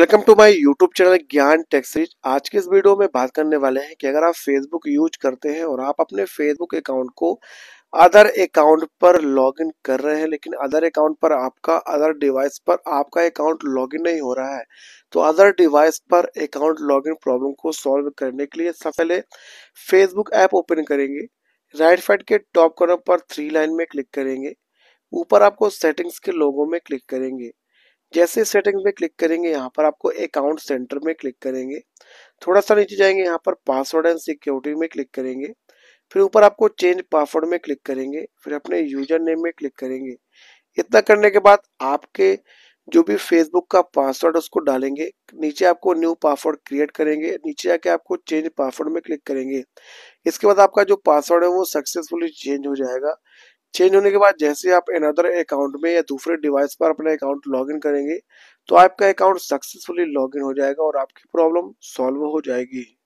welcome to my YouTube channel Gyan टेक्सरीज आज के इस वीडियो में बात करने वाले हैं कि अगर आप फेसबुक यूज करते हैं और आप अपने फेसबुक अकाउंट को अदर अकाउंट पर लॉगिन कर रहे हैं लेकिन अदर अकाउंट पर आपका अदर डिवाइस पर आपका अकाउंट लॉगिन नहीं हो रहा है तो अदर डिवाइस पर अकाउंट लॉगिन प्रॉब्लम को सॉल्व करने के लिए सबसे पहले फेसबुक ऐप ओपन करेंगे राइट साइड के टॉप कॉर्नर पर थ्री लाइन में क्लिक करेंगे ऊपर आपको सेटिंग्स के लोगों में क्लिक करेंगे जैसे सेटिंग में क्लिक करेंगे यहाँ पर आपको अकाउंट सेंटर में क्लिक करेंगे थोड़ा सा नीचे जाएंगे यहाँ पर पासवर्ड एंड सिक्योरिटी में क्लिक करेंगे फिर ऊपर आपको चेंज पासवर्ड में क्लिक करेंगे फिर अपने यूजर नेम में क्लिक करेंगे इतना करने के बाद आपके जो भी फेसबुक का पासवर्ड उसको डालेंगे नीचे आपको न्यू पासवर्ड क्रिएट करेंगे नीचे जाके आपको चेंज पासवर्ड में क्लिक करेंगे इसके बाद आपका जो पासवर्ड है वो सक्सेसफुली चेंज हो जाएगा चेंज होने के बाद जैसे आप अनदर अकाउंट में या दूसरे डिवाइस पर अपना अकाउंट लॉगिन करेंगे तो आपका अकाउंट सक्सेसफुली लॉगिन हो जाएगा और आपकी प्रॉब्लम सॉल्व हो जाएगी